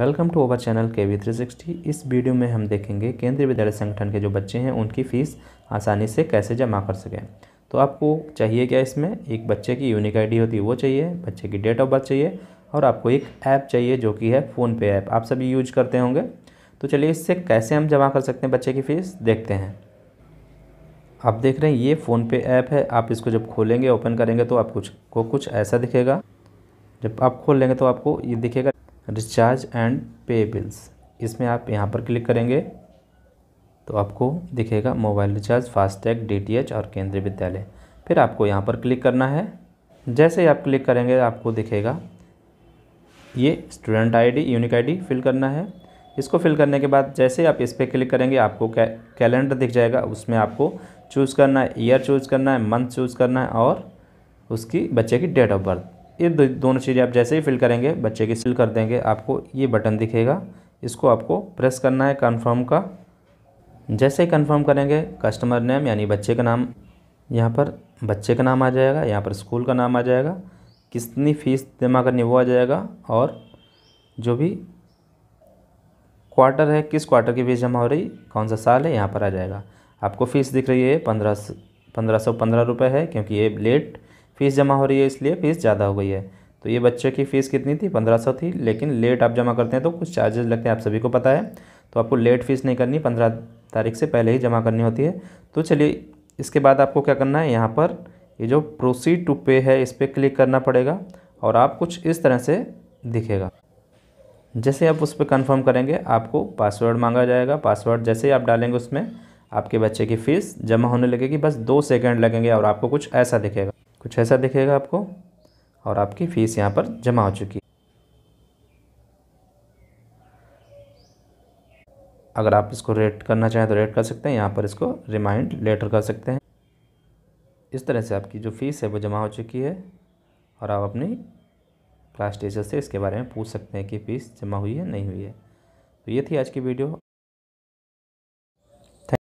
welcome to our channel K V three sixty इस video में हम देखेंगे केंद्रीय विद्यालय संगठन के जो बच्चे हैं उनकी फ़ीस आसानी से कैसे जमा कर सकें तो आपको चाहिए क्या इसमें एक बच्चे की यूनिक आईडी होती है वो चाहिए बच्चे की डेट ऑफ बर्थ चाहिए और आपको एक ऐप चाहिए जो कि है फ़ोनपे ऐप आप सभी यूज करते होंगे तो चलिए इससे कैसे हम जमा कर सकते हैं बच्चे की फ़ीस देखते हैं आप देख रहे हैं ये फ़ोनपे ऐप है आप इसको जब खोलेंगे ओपन करेंगे तो आप कुछ को कुछ ऐसा दिखेगा जब आप खोल लेंगे तो आपको ये दिखेगा रिचार्ज एंड पे बिल्स इसमें आप यहाँ पर क्लिक करेंगे तो आपको दिखेगा मोबाइल रिचार्ज फास्टैग एच और केंद्रीय विद्यालय फिर आपको यहाँ पर क्लिक करना है जैसे ही आप क्लिक करेंगे आपको दिखेगा ये student ID unique ID fill करना है इसको फिल करने के बाद जैसे ही आप इस पर क्लिक करेंगे आपको कैलेंडर दिख जाएगा उसमें आपको चूज़ करना है ईयर चूज़ करना है मंथ चूज़ करना है और उसकी बच्चे की डेट ऑफ बर्थ ये दोनों चीज़ें आप जैसे ही फिल करेंगे बच्चे की फिल कर देंगे आपको ये बटन दिखेगा इसको आपको प्रेस करना है कन्फर्म का जैसे ही कन्फर्म करेंगे कस्टमर नेम यानी बच्चे का नाम यहाँ पर बच्चे का नाम आ जाएगा यहाँ पर स्कूल का नाम आ जाएगा कितनी फ़ीस जमा करनी वो आ जाएगा और जो भी क्वार्टर है किस क्वार्टर की फ़ीस जमा हो रही कौन सा साल है यहाँ पर आ जाएगा आपको फ़ीस दिख रही है पंद्रह पंद्रह सौ पंद्रह रुपये है क्योंकि ये लेट फ़ीस जमा हो रही है इसलिए फ़ीस ज़्यादा हो गई है तो ये बच्चे की फ़ीस कितनी थी पंद्रह सौ थी लेकिन लेट आप जमा करते हैं तो कुछ चार्जेस लगते हैं आप सभी को पता है तो आपको लेट फ़ीस नहीं करनी पंद्रह तारीख से पहले ही जमा करनी होती है तो चलिए इसके बाद आपको क्या करना है यहाँ पर ये जो प्रोसीड टू पे है इस पर क्लिक करना पड़ेगा और आप कुछ इस तरह से दिखेगा जैसे आप उस पर कन्फर्म करेंगे आपको पासवर्ड मांगा जाएगा पासवर्ड जैसे ही आप डालेंगे उसमें आपके बच्चे की फ़ीस जमा होने लगेगी बस दो सेकेंड लगेंगे और आपको कुछ ऐसा दिखेगा कुछ ऐसा दिखेगा आपको और आपकी फ़ीस यहाँ पर जमा हो चुकी अगर आप इसको रेट करना चाहें तो रेट कर सकते हैं यहाँ पर इसको रिमाइंड लेटर कर सकते हैं इस तरह से आपकी जो फ़ीस है वो जमा हो चुकी है और आप अपनी क्लास टीचर से इसके बारे में पूछ सकते हैं कि फ़ीस जमा हुई है नहीं हुई है तो ये थी आज की वीडियो